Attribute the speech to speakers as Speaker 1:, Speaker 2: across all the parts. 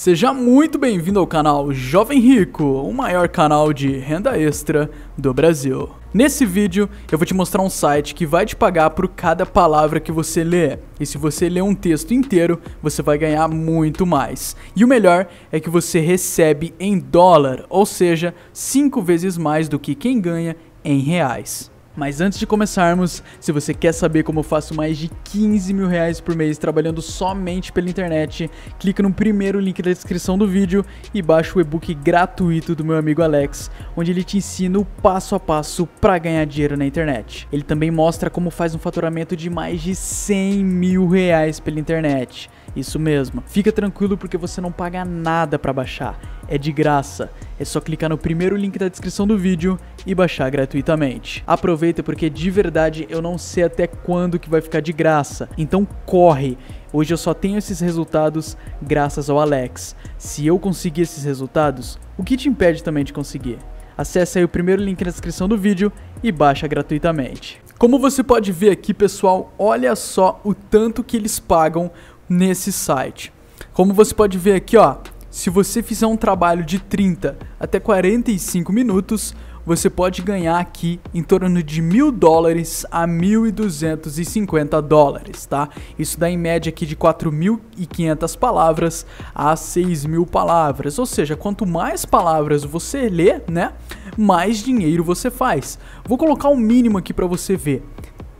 Speaker 1: Seja muito bem-vindo ao canal Jovem Rico, o maior canal de renda extra do Brasil. Nesse vídeo eu vou te mostrar um site que vai te pagar por cada palavra que você lê. E se você ler um texto inteiro, você vai ganhar muito mais. E o melhor é que você recebe em dólar, ou seja, 5 vezes mais do que quem ganha em reais. Mas antes de começarmos, se você quer saber como eu faço mais de 15 mil reais por mês trabalhando somente pela internet, clica no primeiro link da descrição do vídeo e baixa o e-book gratuito do meu amigo Alex, onde ele te ensina o passo a passo para ganhar dinheiro na internet. Ele também mostra como faz um faturamento de mais de 100 mil reais pela internet. Isso mesmo. Fica tranquilo porque você não paga nada para baixar. É de graça. É só clicar no primeiro link da descrição do vídeo e baixar gratuitamente. Aproveita porque de verdade eu não sei até quando que vai ficar de graça. Então corre. Hoje eu só tenho esses resultados graças ao Alex. Se eu conseguir esses resultados, o que te impede também de conseguir? Acesse aí o primeiro link na descrição do vídeo e baixa gratuitamente. Como você pode ver aqui, pessoal, olha só o tanto que eles pagam nesse site. Como você pode ver aqui, ó, se você fizer um trabalho de 30 até 45 minutos, você pode ganhar aqui em torno de mil dólares a 1.250 dólares, tá? Isso dá em média aqui de 4.500 palavras a 6.000 palavras, ou seja, quanto mais palavras você lê, né, mais dinheiro você faz. Vou colocar um mínimo aqui para você ver.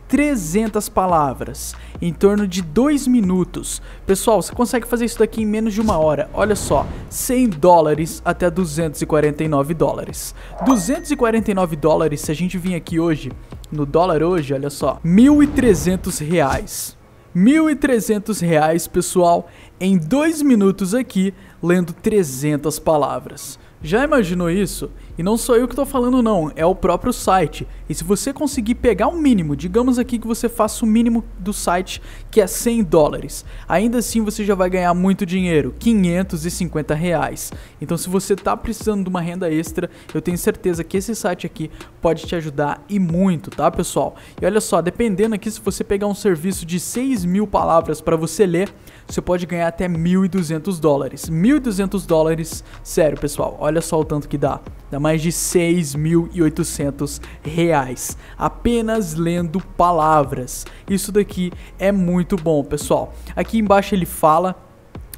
Speaker 1: 300 palavras, em torno de 2 minutos. Pessoal, você consegue fazer isso daqui em menos de uma hora. Olha só, 100 dólares até 249 dólares. 249 dólares, se a gente vir aqui hoje, no dólar hoje, olha só, 1.300 reais. 1.300 reais, pessoal, em 2 minutos aqui, lendo 300 palavras. Já imaginou isso? E não sou eu que estou falando não, é o próprio site. E se você conseguir pegar o um mínimo, digamos aqui que você faça o mínimo do site, que é 100 dólares. Ainda assim você já vai ganhar muito dinheiro, 550 reais. Então se você está precisando de uma renda extra, eu tenho certeza que esse site aqui pode te ajudar e muito, tá pessoal? E olha só, dependendo aqui, se você pegar um serviço de 6 mil palavras para você ler, você pode ganhar até 1.200 dólares. 1.200 dólares, sério pessoal, olha só o tanto que dá dá mais de 6.800 reais, apenas lendo palavras. Isso daqui é muito bom, pessoal. Aqui embaixo ele fala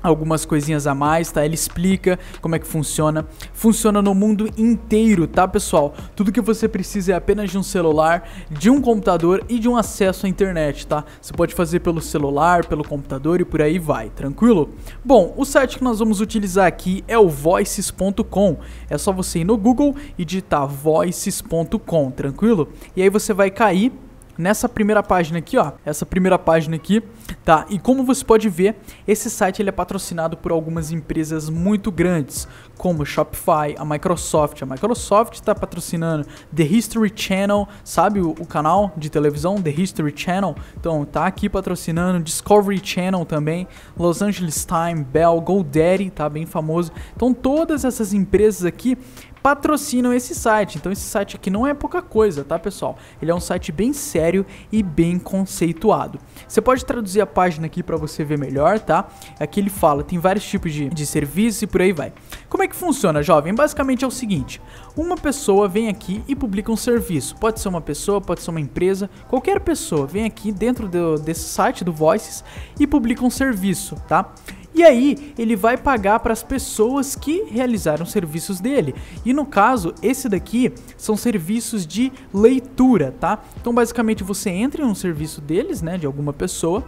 Speaker 1: algumas coisinhas a mais, tá? Ele explica como é que funciona. Funciona no mundo inteiro, tá, pessoal? Tudo que você precisa é apenas de um celular, de um computador e de um acesso à internet, tá? Você pode fazer pelo celular, pelo computador e por aí vai, tranquilo? Bom, o site que nós vamos utilizar aqui é o voices.com. É só você ir no Google e digitar voices.com, tranquilo? E aí você vai cair nessa primeira página aqui, ó. Essa primeira página aqui, tá? E como você pode ver, esse site ele é patrocinado por algumas empresas muito grandes, como Shopify, a Microsoft. A Microsoft está patrocinando The History Channel, sabe o, o, canal de televisão The History Channel? Então tá aqui patrocinando Discovery Channel também, Los Angeles Times, Bell, GoDaddy, tá bem famoso. Então todas essas empresas aqui patrocinam esse site. Então esse site aqui não é pouca coisa, tá, pessoal? Ele é um site bem sério e bem conceituado. Você pode traduzir a página aqui para você ver melhor, tá? Aqui ele fala, tem vários tipos de, de serviços e por aí vai. Como é que funciona, jovem? Basicamente é o seguinte, uma pessoa vem aqui e publica um serviço. Pode ser uma pessoa, pode ser uma empresa, qualquer pessoa vem aqui dentro do, desse site do Voices e publica um serviço, tá? E aí ele vai pagar para as pessoas que realizaram serviços dele. E no caso, esse daqui são serviços de leitura, tá? Então basicamente você entra em um serviço deles, né, de alguma pessoa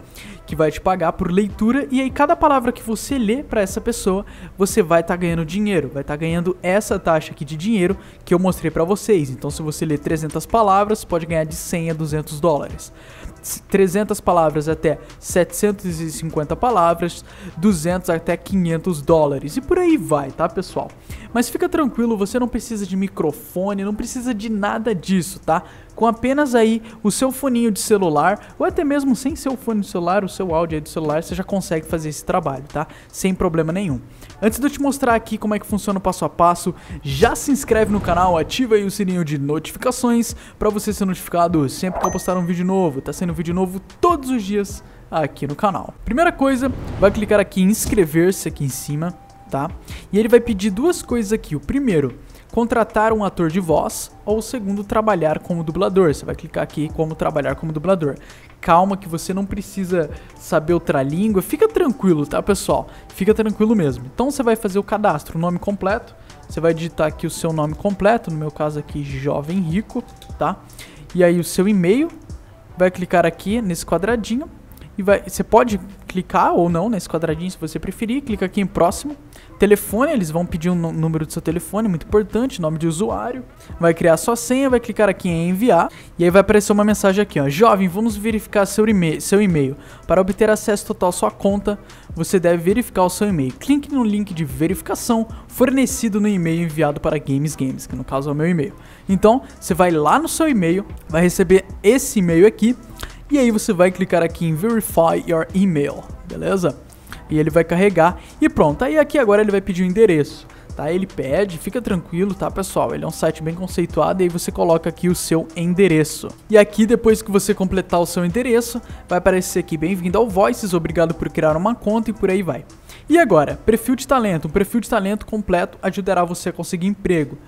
Speaker 1: que vai te pagar por leitura e aí cada palavra que você lê para essa pessoa, você vai estar tá ganhando dinheiro, vai estar tá ganhando essa taxa aqui de dinheiro que eu mostrei para vocês. Então se você ler 300 palavras, pode ganhar de 100 a 200 dólares. 300 palavras até 750 palavras, 200 até 500 dólares e por aí vai, tá pessoal? Mas fica tranquilo, você não precisa de microfone, não precisa de nada disso, tá? com apenas aí o seu foninho de celular, ou até mesmo sem seu fone de celular, o seu áudio aí do celular, você já consegue fazer esse trabalho, tá? Sem problema nenhum. Antes de eu te mostrar aqui como é que funciona o passo a passo, já se inscreve no canal, ativa aí o sininho de notificações para você ser notificado sempre que eu postar um vídeo novo. Tá sendo vídeo novo todos os dias aqui no canal. Primeira coisa, vai clicar aqui em inscrever-se aqui em cima, tá? E ele vai pedir duas coisas aqui. O primeiro contratar um ator de voz ou segundo trabalhar como dublador. Você vai clicar aqui como trabalhar como dublador. Calma que você não precisa saber outra língua. Fica tranquilo, tá, pessoal? Fica tranquilo mesmo. Então você vai fazer o cadastro, o nome completo. Você vai digitar aqui o seu nome completo, no meu caso aqui jovem rico, tá? E aí o seu e-mail, vai clicar aqui nesse quadradinho e vai, você pode clicar ou não nesse quadradinho se você preferir, clica aqui em próximo Telefone, eles vão pedir um número do seu telefone, muito importante, nome de usuário. Vai criar sua senha, vai clicar aqui em enviar. E aí vai aparecer uma mensagem aqui, ó. Jovem, vamos verificar seu e-mail. Seu e-mail. Para obter acesso total à sua conta, você deve verificar o seu e-mail. Clique no link de verificação fornecido no e-mail enviado para Games Games, que no caso é o meu e-mail. Então, você vai lá no seu e-mail, vai receber esse e-mail aqui. E aí você vai clicar aqui em Verify Your Email, beleza? e ele vai carregar e pronto. Aí aqui agora ele vai pedir o um endereço. Tá, ele pede, fica tranquilo, tá, pessoal? Ele é um site bem conceituado e aí você coloca aqui o seu endereço. E aqui, depois que você completar o seu endereço, vai aparecer aqui, bem-vindo ao Voices, obrigado por criar uma conta e por aí vai. E agora, perfil de talento. Um perfil de talento completo ajudará você a conseguir emprego.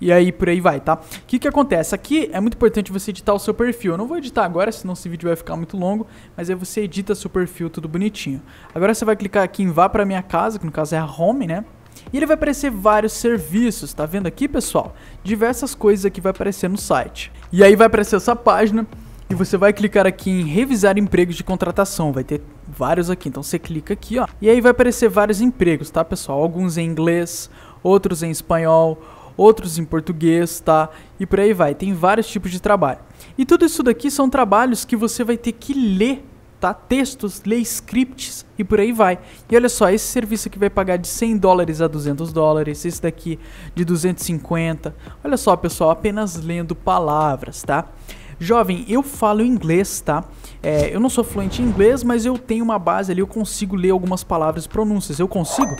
Speaker 1: E aí por aí vai, tá? O que, que acontece? Aqui é muito importante você editar o seu perfil. Eu não vou editar agora, senão esse vídeo vai ficar muito longo, mas aí você edita seu perfil tudo bonitinho. Agora você vai clicar aqui em vá para minha casa, que no caso é a home, né? E ele vai aparecer vários serviços, tá vendo aqui, pessoal? Diversas coisas aqui vai aparecer no site. E aí vai aparecer essa página e você vai clicar aqui em revisar empregos de contratação, vai ter vários aqui. Então você clica aqui, ó. E aí vai aparecer vários empregos, tá, pessoal? Alguns em inglês, outros em espanhol, outros em português, tá? E por aí vai. Tem vários tipos de trabalho. E tudo isso daqui são trabalhos que você vai ter que ler, tá? Textos, ler scripts e por aí vai. E olha só, esse serviço aqui vai pagar de 100 dólares a 200 dólares, esse daqui de 250. Olha só, pessoal, apenas lendo palavras, tá? Jovem, eu falo inglês, tá? É, eu não sou fluente em inglês, mas eu tenho uma base ali, eu consigo ler algumas palavras e pronúncias. Eu consigo?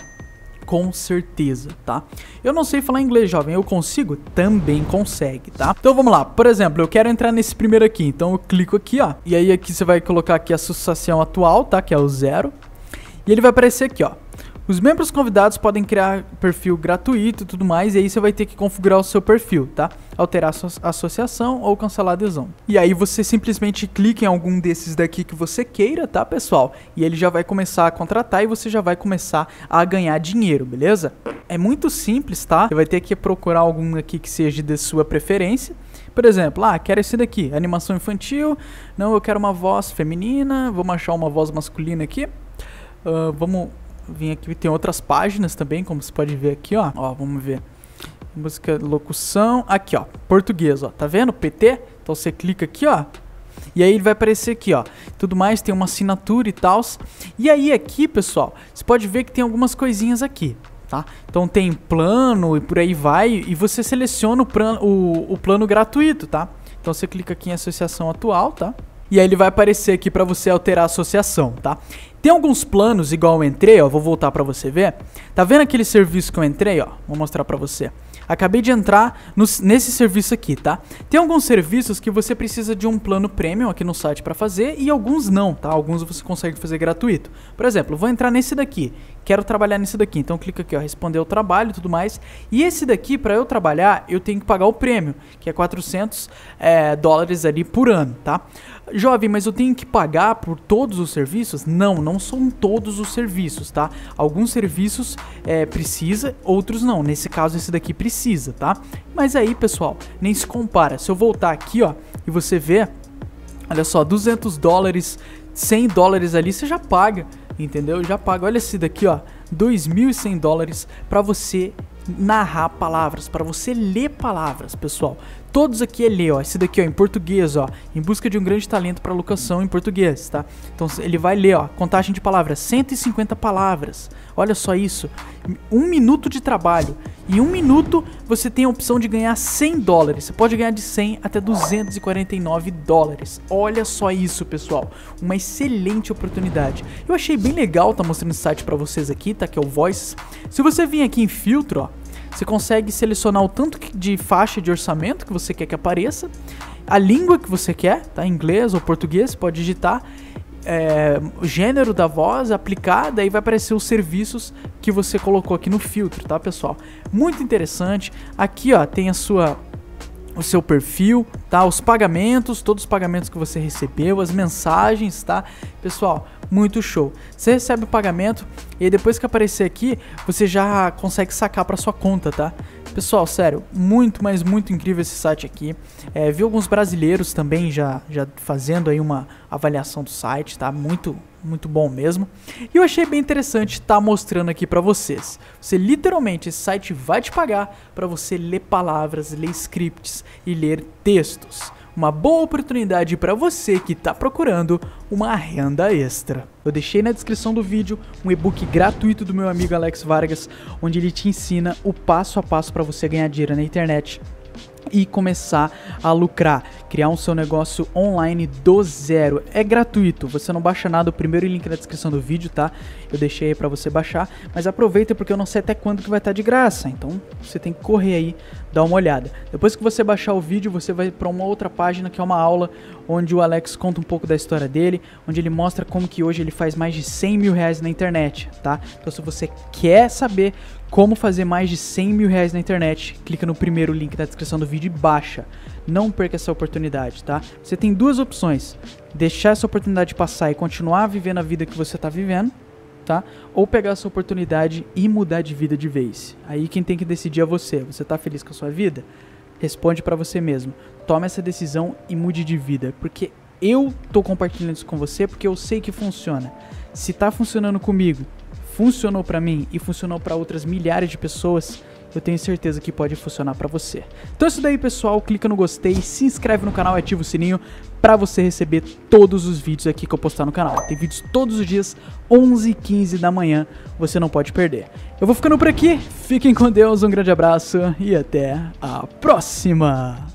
Speaker 1: com certeza, tá? Eu não sei falar inglês, jovem, eu consigo? Também consegue, tá? Então vamos lá, por exemplo, eu quero entrar nesse primeiro aqui, então eu clico aqui, ó, e aí aqui você vai colocar aqui a associação atual, tá? Que é o zero, e ele vai aparecer aqui, ó, os membros convidados podem criar perfil gratuito e tudo mais, e aí você vai ter que configurar o seu perfil, tá? Alterar a sua associação ou cancelar a adesão. E aí você simplesmente clica em algum desses daqui que você queira, tá, pessoal? E ele já vai começar a contratar e você já vai começar a ganhar dinheiro, beleza? É muito simples, tá? Você vai ter que procurar algum aqui que seja de sua preferência. Por exemplo, ah, quero esse daqui, animação infantil. Não, eu quero uma voz feminina. Vamos achar uma voz masculina aqui. Uh, vamos vim aqui, tem outras páginas também, como você pode ver aqui, ó. Ó, vamos ver. Música, locução, aqui, ó, português, ó. Tá vendo? PT? Então você clica aqui, ó. E aí ele vai aparecer aqui, ó. Tudo mais, tem uma assinatura e tal. E aí aqui, pessoal, você pode ver que tem algumas coisinhas aqui, tá? Então tem plano e por aí vai. E você seleciona o, plano o, o plano gratuito, tá? Então você clica aqui em associação atual, tá? e aí ele vai aparecer aqui para você alterar a associação, tá? Tem alguns planos, igual eu entrei, ó, vou voltar para você ver. Tá vendo aquele serviço que eu entrei, ó? Vou mostrar para você. Acabei de entrar no, nesse serviço aqui, tá? Tem alguns serviços que você precisa de um plano premium aqui no site para fazer e alguns não, tá? Alguns você consegue fazer gratuito. Por exemplo, vou entrar nesse daqui. Quero trabalhar nesse daqui, então clica aqui, ó, responder o trabalho e tudo mais. E esse daqui, para eu trabalhar, eu tenho que pagar o prêmio, que é 400 é, dólares ali por ano, tá? Jovem, mas eu tenho que pagar por todos os serviços? Não, não são todos os serviços, tá? Alguns serviços é, precisa, outros não. Nesse caso, esse daqui precisa precisa, tá? Mas aí, pessoal, nem se compara. Se eu voltar aqui, ó, e você ver, olha só, 200 dólares, 100 dólares ali, você já paga, entendeu? Já paga. Olha esse daqui, ó, 2.100 dólares para você narrar palavras, para você ler palavras, pessoal. Todos aqui é ler, ó. Esse daqui, ó, em português, ó. Em busca de um grande talento para locação em português, tá? Então ele vai ler, ó. Contagem de palavras, 150 palavras. Olha só isso. Um minuto de trabalho. Em um minuto, você tem a opção de ganhar 100 dólares. Você pode ganhar de 100 até 249 dólares. Olha só isso, pessoal. Uma excelente oportunidade. Eu achei bem legal tá mostrando esse site para vocês aqui, tá? Que é o Voice. Se você vir aqui em filtro, ó, você consegue selecionar o tanto de faixa de orçamento que você quer que apareça, a língua que você quer, tá? Inglês ou português, pode digitar é, gênero da voz aplicada e vai aparecer os serviços que você colocou aqui no filtro, tá pessoal? Muito interessante. Aqui ó, tem a sua o seu perfil, tá? Os pagamentos, todos os pagamentos que você recebeu, as mensagens, tá? Pessoal, muito show. Você recebe o pagamento e depois que aparecer aqui, você já consegue sacar para sua conta, tá? Pessoal, sério, muito, mas muito incrível esse site aqui. É, vi alguns brasileiros também já, já fazendo aí uma, avaliação do site, tá? Muito, muito bom mesmo. E eu achei bem interessante estar tá mostrando aqui para vocês. Você literalmente, esse site vai te pagar para você ler palavras, ler scripts e ler textos. Uma boa oportunidade para você que está procurando uma renda extra. Eu deixei na descrição do vídeo um e-book gratuito do meu amigo Alex Vargas, onde ele te ensina o passo a passo para você ganhar dinheiro na internet e começar a lucrar, criar um seu negócio online do zero. É gratuito, você não baixa nada, o primeiro link na descrição do vídeo, tá? Eu deixei aí para você baixar, mas aproveita porque eu não sei até quando que vai estar tá de graça, então você tem que correr aí, dar uma olhada. Depois que você baixar o vídeo, você vai para uma outra página que é uma aula onde o Alex conta um pouco da história dele, onde ele mostra como que hoje ele faz mais de 100 mil reais na internet, tá? Então se você quer saber como fazer mais de 100 mil reais na internet? Clica no primeiro link da descrição do vídeo e baixa. Não perca essa oportunidade, tá? Você tem duas opções: deixar essa oportunidade passar e continuar vivendo a vida que você está vivendo, tá? Ou pegar essa oportunidade e mudar de vida de vez. Aí quem tem que decidir é você. Você está feliz com a sua vida? Responde para você mesmo. Tome essa decisão e mude de vida, porque eu tô compartilhando isso com você porque eu sei que funciona. Se tá funcionando comigo, funcionou para mim e funcionou para outras milhares de pessoas, eu tenho certeza que pode funcionar para você. Então é isso daí, pessoal. Clica no gostei, se inscreve no canal e ativa o sininho para você receber todos os vídeos aqui que eu postar no canal. Tem vídeos todos os dias, 11 e 15 da manhã, você não pode perder. Eu vou ficando por aqui, fiquem com Deus, um grande abraço e até a próxima!